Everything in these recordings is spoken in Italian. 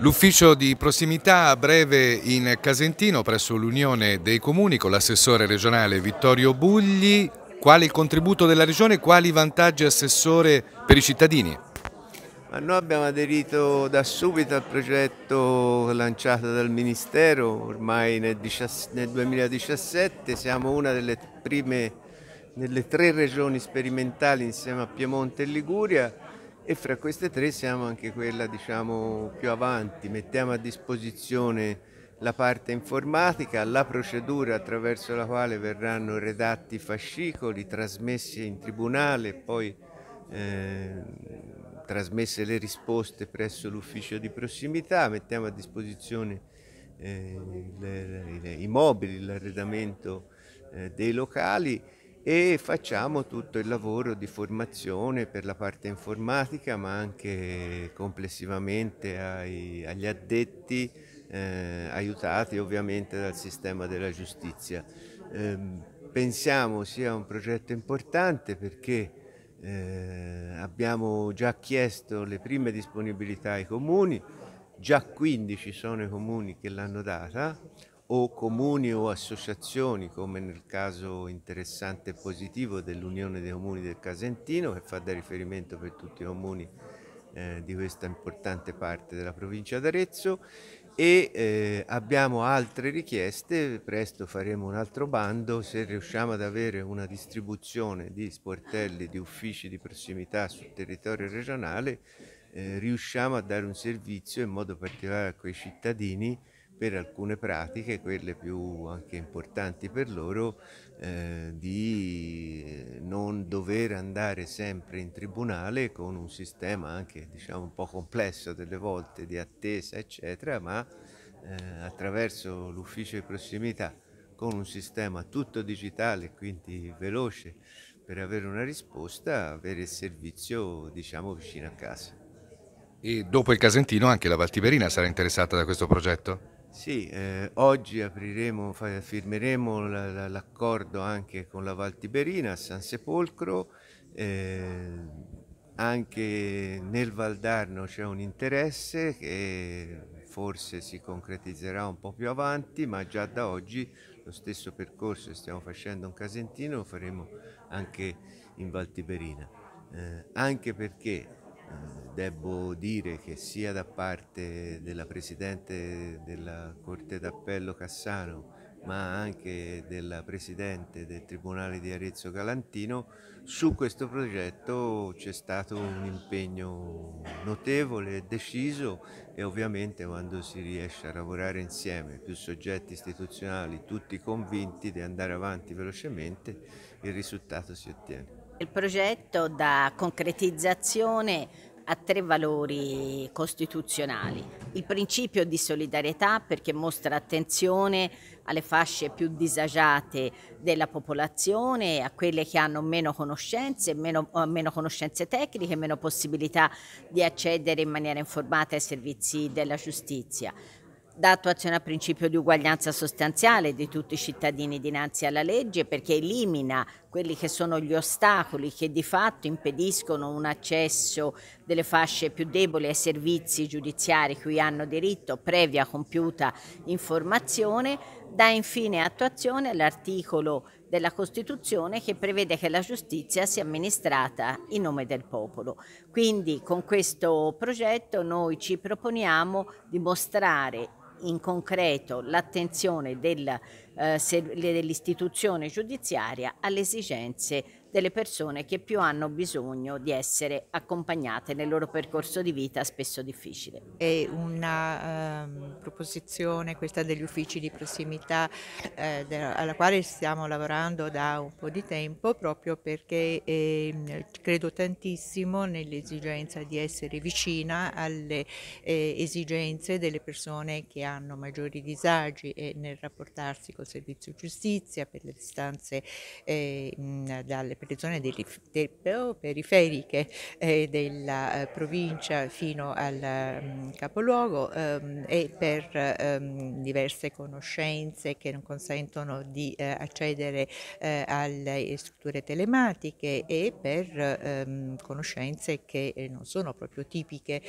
L'ufficio di prossimità a breve in Casentino presso l'Unione dei Comuni con l'assessore regionale Vittorio Bugli. Qual è il contributo della Regione? Quali vantaggi assessore per i cittadini? Ma noi abbiamo aderito da subito al progetto lanciato dal Ministero, ormai nel, 2017 siamo una delle prime, delle tre regioni sperimentali insieme a Piemonte e Liguria e fra queste tre siamo anche quella diciamo, più avanti, mettiamo a disposizione la parte informatica, la procedura attraverso la quale verranno redatti i fascicoli, trasmessi in tribunale, poi eh, trasmesse le risposte presso l'ufficio di prossimità, mettiamo a disposizione eh, le, le, i mobili, l'arredamento eh, dei locali e facciamo tutto il lavoro di formazione per la parte informatica ma anche complessivamente ai, agli addetti eh, aiutati ovviamente dal sistema della giustizia. Eh, pensiamo sia un progetto importante perché eh, abbiamo già chiesto le prime disponibilità ai comuni, già 15 sono i comuni che l'hanno data, o comuni o associazioni come nel caso interessante e positivo dell'Unione dei Comuni del Casentino che fa da riferimento per tutti i comuni eh, di questa importante parte della provincia d'Arezzo e eh, abbiamo altre richieste, presto faremo un altro bando se riusciamo ad avere una distribuzione di sportelli, di uffici di prossimità sul territorio regionale eh, riusciamo a dare un servizio in modo particolare a quei cittadini per alcune pratiche, quelle più anche importanti per loro, eh, di non dover andare sempre in tribunale con un sistema anche diciamo, un po' complesso delle volte di attesa, eccetera, ma eh, attraverso l'ufficio di prossimità con un sistema tutto digitale, quindi veloce per avere una risposta, avere il servizio diciamo vicino a casa. E dopo il Casentino anche la Valtiberina sarà interessata da questo progetto? Sì, eh, oggi apriremo, firmeremo l'accordo anche con la Val Tiberina a San Sepolcro, eh, anche nel Valdarno c'è un interesse che forse si concretizzerà un po' più avanti, ma già da oggi lo stesso percorso che stiamo facendo in Casentino lo faremo anche in Valtiberina. Eh, anche perché Devo dire che sia da parte della Presidente della Corte d'Appello Cassano ma anche della Presidente del Tribunale di Arezzo Galantino, su questo progetto c'è stato un impegno notevole, e deciso e ovviamente quando si riesce a lavorare insieme, più soggetti istituzionali, tutti convinti di andare avanti velocemente, il risultato si ottiene. Il progetto dà concretizzazione a tre valori costituzionali. Il principio di solidarietà perché mostra attenzione alle fasce più disagiate della popolazione, a quelle che hanno meno conoscenze, meno, meno conoscenze tecniche, meno possibilità di accedere in maniera informata ai servizi della giustizia dà attuazione al principio di uguaglianza sostanziale di tutti i cittadini dinanzi alla legge perché elimina quelli che sono gli ostacoli che di fatto impediscono un accesso delle fasce più deboli ai servizi giudiziari cui hanno diritto previa compiuta informazione, dà infine attuazione all'articolo della Costituzione che prevede che la giustizia sia amministrata in nome del popolo. Quindi con questo progetto noi ci proponiamo di mostrare in concreto l'attenzione eh, dell'istituzione eh, dell giudiziaria alle esigenze delle persone che più hanno bisogno di essere accompagnate nel loro percorso di vita spesso difficile. È una um, proposizione questa degli uffici di prossimità eh, alla quale stiamo lavorando da un po' di tempo proprio perché eh, credo tantissimo nell'esigenza di essere vicina alle eh, esigenze delle persone che hanno maggiori disagi e nel rapportarsi col servizio giustizia per le distanze eh, dalle persone per le zone periferiche eh, della eh, provincia fino al mm, capoluogo ehm, e per ehm, diverse conoscenze che non consentono di eh, accedere alle strutture telematiche e per ehm, conoscenze che non sono proprio tipiche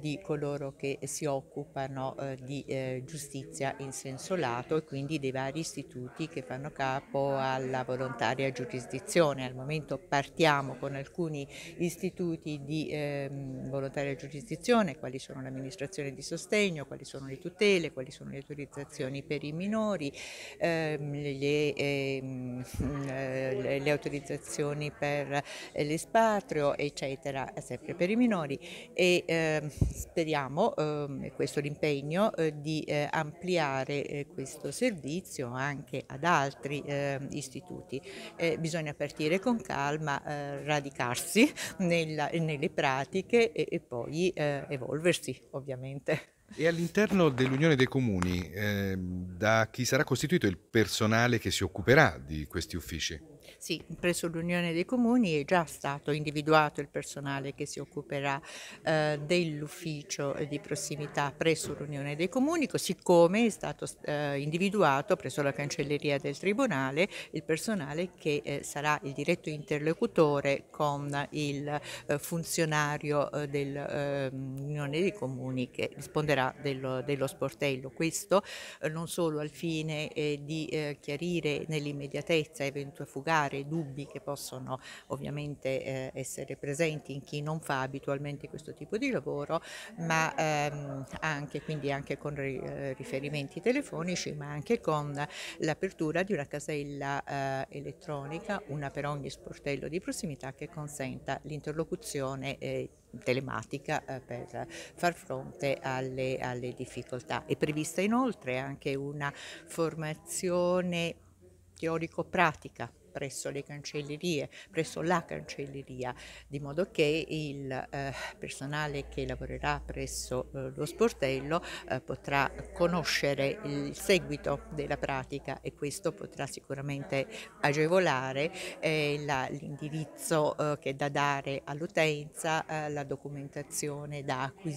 di coloro che si occupano di giustizia in senso lato e quindi dei vari istituti che fanno capo alla volontaria giurisdizione istituzione, al momento partiamo con alcuni istituti di ehm, volontaria giurisdizione, quali sono l'amministrazione di sostegno, quali sono le tutele, quali sono le autorizzazioni per i minori, ehm, le, ehm, le, le, autorizzazioni per l'espatrio, eccetera, sempre per i minori e ehm, speriamo, ehm, questo l'impegno, eh, di eh, ampliare eh, questo servizio anche ad altri ehm, istituti. Eh, bisogna partire sentire con calma eh, radicarsi nella, nelle pratiche e, e poi eh, evolversi ovviamente. E all'interno dell'Unione dei Comuni, eh, da chi sarà costituito il personale che si occuperà di questi uffici? Sì, presso l'Unione dei Comuni è già stato individuato il personale che si occuperà eh, dell'ufficio di prossimità presso l'Unione dei Comuni, così come è stato eh, individuato presso la Cancelleria del Tribunale il personale che eh, sarà il diretto interlocutore con il eh, funzionario eh, dell'Unione ehm, dei Comuni che risponderà sopra dello, dello sportello. Questo eh, non solo al fine eh, di eh, chiarire nell'immediatezza eventuali fugare dubbi che possono ovviamente eh, essere presenti in chi non fa abitualmente questo tipo di lavoro, ma ehm, anche, quindi anche con eh, riferimenti telefonici, ma anche con l'apertura di una casella elettronica, una per ogni sportello di prossimità che consenta l'interlocuzione telematica eh, per far fronte alle, alle difficoltà. È prevista inoltre anche una formazione teorico-pratica presso le cancellerie, presso la cancelleria, di modo che il eh, personale che lavorerà presso eh, lo sportello eh, potrà conoscere il seguito della pratica e questo potrà sicuramente agevolare eh, l'indirizzo eh, che è da dare all'utenza, eh, la documentazione da acquisire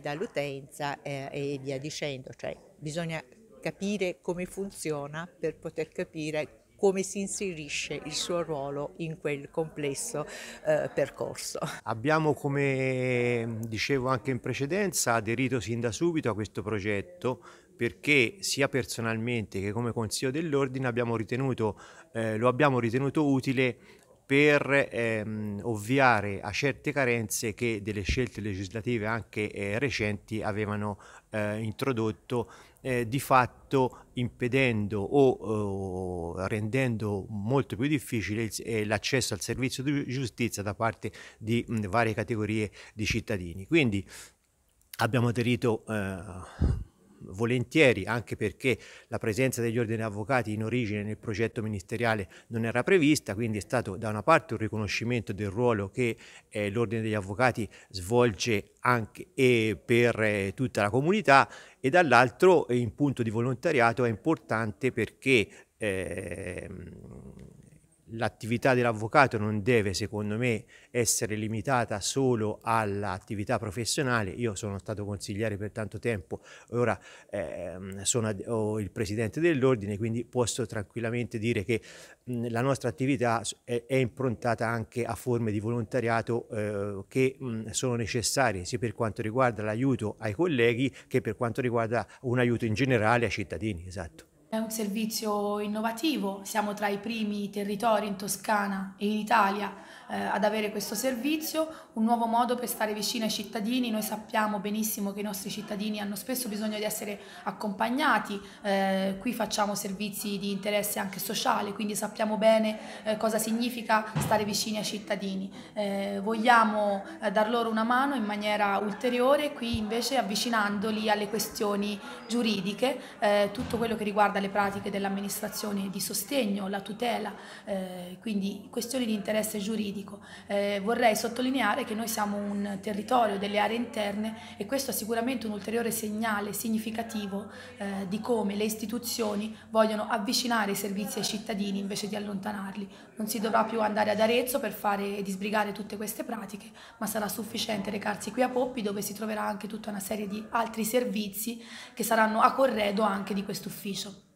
dall'utenza e via dicendo, cioè bisogna capire come funziona per poter capire come si inserisce il suo ruolo in quel complesso eh, percorso. Abbiamo, come dicevo anche in precedenza, aderito sin da subito a questo progetto perché sia personalmente che come Consiglio dell'Ordine eh, lo abbiamo ritenuto utile per ehm, ovviare a certe carenze che delle scelte legislative anche eh, recenti avevano eh, introdotto eh, di fatto impedendo o eh, rendendo molto più difficile eh, l'accesso al servizio di giustizia da parte di mh, varie categorie di cittadini. Quindi abbiamo aderito eh, volentieri, anche perché la presenza degli ordini avvocati in origine nel progetto ministeriale non era prevista, quindi è stato da una parte un riconoscimento del ruolo che eh, l'ordine degli avvocati svolge anche e eh, per eh, tutta la comunità e dall'altro in punto di volontariato è importante perché eh, l'attività dell'avvocato non deve, secondo me, essere limitata solo all'attività professionale. Io sono stato consigliere per tanto tempo, e ora ehm, sono oh, il presidente dell'ordine, quindi posso tranquillamente dire che mh, la nostra attività è, è, improntata anche a forme di volontariato eh, che mh, sono necessarie sia per quanto riguarda l'aiuto ai colleghi che per quanto riguarda un aiuto in generale ai cittadini. Esatto. È un servizio innovativo, siamo tra i primi territori in Toscana e in Italia eh, ad avere questo servizio, un nuovo modo per stare vicino ai cittadini. Noi sappiamo benissimo che i nostri cittadini hanno spesso bisogno di essere accompagnati, eh, qui facciamo servizi di interesse anche sociale, quindi sappiamo bene eh, cosa significa stare vicini ai cittadini. Eh, vogliamo eh, dar loro una mano in maniera ulteriore, qui invece avvicinandoli alle questioni giuridiche, eh, tutto quello che riguarda le pratiche dell'amministrazione di sostegno, la tutela, quindi questioni di interesse giuridico dico, eh, vorrei sottolineare che noi siamo un territorio delle aree interne e questo è sicuramente un ulteriore segnale significativo eh, di come le istituzioni vogliono avvicinare i servizi ai cittadini invece di allontanarli. Non si dovrà più andare ad Arezzo per fare e disbrigare tutte queste pratiche, ma sarà sufficiente recarsi qui a Poppi dove si troverà anche tutta una serie di altri servizi che saranno a corredo anche di questo ufficio.